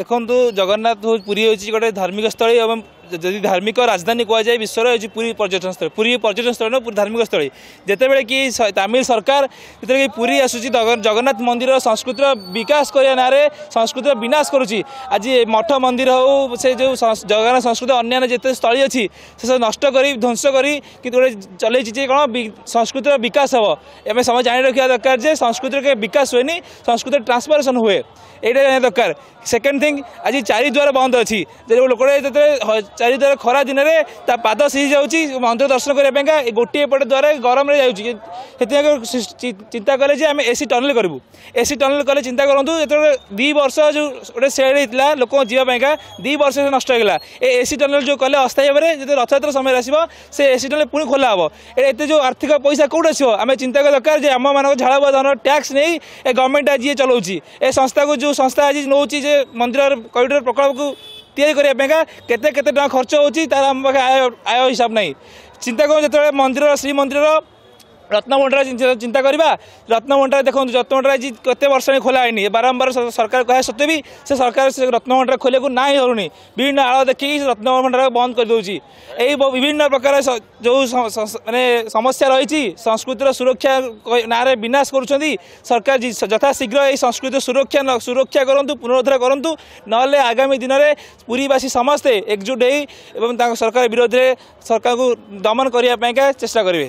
ଦେଖନ୍ତୁ ଜଗନ୍ନାଥ ପୁରୀ ହେଉଛି ଗୋଟେ ଧାର୍ମିକ ସ୍ଥଳୀ ଏବଂ যদি ধার্মিক রাজধানী কুযায় বিশ্বর হচ্ছে পুরী পর্যটনস্থলী পুরী পর্যটনস্থলী নয় পুরী ধার্মিক স্থলী যেতবে কি তামিল সরকার যেতবে কি পুরী আসুচি জগন্নাথ মন্দির সংস্কৃতির বিকাশ করা না সংস্কৃতির বিনাশ করুচি আজ মঠ মন্দির হোক সে যে জগন্নাথ সংস্কৃতি অন্যান্য যেতে স্থলী অছি সেসব নষ্ট করে ধ্বংস করে কিন্তু গোটে চলাইছি যে কোণ সংস্কৃতির বিকাশ হব আমি সময় জানি রাখা দরকার যে সংস্কৃতির বিকাশ হুয়ে সংস্কৃতির ট্রান্সফরমেশন হুয়ে এইটা জানা দরকার সেকেন্ড থিং আজ চারিদ্বার বন্ধ অছি যে লোকটা যেতে ଚାରିଦ୍ୱାର ଖରା ଦିନରେ ତା ପାଦ ସିଝି ଯାଉଛି ମନ୍ଦିର ଦର୍ଶନ କରିବା ପାଇଁକା ଗୋଟିଏ ପଟ ଦ୍ୱାରା ଗରମରେ ଯାଉଛି ସେଥିପାଇଁ ଚିନ୍ତା କଲେ ଯେ ଆମେ ଏସି ଟନେଲ କରିବୁ ଏସି ଟନେଲ କଲେ ଚିନ୍ତା କରନ୍ତୁ ଯେତେବେଳେ ଦୁଇ ବର୍ଷ ଯେଉଁ ଗୋଟେ ସେଡ଼ ହେଇଥିଲା ଲୋକଙ୍କ ଯିବା ପାଇଁକା ଦୁଇ ବର୍ଷ ନଷ୍ଟ ହେଇଗଲା ଏ ଏସି ଟନେଲ ଯେଉଁ କଲେ ଅସ୍ଥାୟୀ ଭାବରେ ଯେତେବେଳେ ରଥଯାତ୍ରା ସମୟରେ ଆସିବ ସେ ଏସି ଟନେଲ ପୁଣି ଖୋଲା ହେବ ଏତେ ଯେଉଁ ଆର୍ଥିକ ପଇସା କେଉଁଠି ଆସିବ ଆମେ ଚିନ୍ତା କରିବା ଦରକାର ଯେ ଆମମାନଙ୍କ ଝାଳ ଧନ ଟ୍ୟାକ୍ସ ନେଇ ଏ ଗଭର୍ଣ୍ଣମେଣ୍ଟ ଆଜି ଇଏ ଚଲାଉଛି ଏ ସଂସ୍ଥାକୁ ଯେଉଁ ସଂସ୍ଥା ଆଜି ନେଉଛି ଯେ ମନ୍ଦିରର କରିଡ଼ର ପ୍ରକଳ୍ପକୁ ତିଆରି କରିବା ପାଇଁକା କେତେ କେତେ ଟଙ୍କା ଖର୍ଚ୍ଚ ହେଉଛି ତାର ଆମ ପାଖେ ଆୟ ଆୟ ହିସାବ ନାହିଁ ଚିନ୍ତା କରୁ ଯେତେବେଳେ ମନ୍ଦିର ଶ୍ରୀମନ୍ଦିରର ରତ୍ନଭଣ୍ଡାର ଚିନ୍ତା କରିବା ରତ୍ନଭଣ୍ଡାର ଦେଖନ୍ତୁ ରତ୍ନଭଣ୍ଡାର ଆଜି କେତେ ବର୍ଷ ଖୋଲା ହେଇନି ବାରମ୍ବାର ସରକାର କହିବା ସତ୍ତ୍ୱେ ବି ସେ ସରକାର ସେ ରତ୍ନଭଣ୍ଡାର ଖୋଲିବାକୁ ନାଇଁ ହେଉନି ବିଭିନ୍ନ ଆଳ ଦେଖିକି ସେ ରତ୍ନଭଣ୍ଡାର ବନ୍ଦ କରିଦେଉଛି ଏଇ ବିଭିନ୍ନ ପ୍ରକାର ଯେଉଁ ମାନେ ସମସ୍ୟା ରହିଛି ସଂସ୍କୃତିର ସୁରକ୍ଷା ନାଁରେ ବିନାଶ କରୁଛନ୍ତି ସରକାର ଯଥାଶୀଘ୍ର ଏଇ ସଂସ୍କୃତି ସୁରକ୍ଷା ସୁରକ୍ଷା କରନ୍ତୁ ପୁନରୁଦ୍ଧାର କରନ୍ତୁ ନହେଲେ ଆଗାମୀ ଦିନରେ ପୁରୀବାସୀ ସମସ୍ତେ ଏକଜୁଟ ହେଇ ଏବଂ ତାଙ୍କ ସରକାର ବିରୋଧରେ ସରକାରଙ୍କୁ ଦମନ କରିବା ପାଇଁକା ଚେଷ୍ଟା କରିବେ